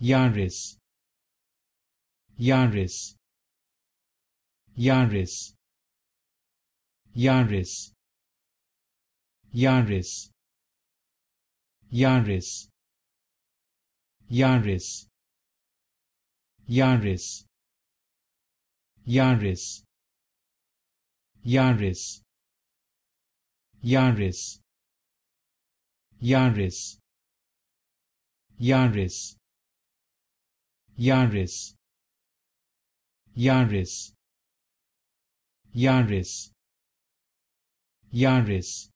Yaris Yaris Yaris Yaris Yaris Yaris Yaris Yaris Yaris Yaris Yaris Yaris Yaris Yaris Yaris Yaris Yaris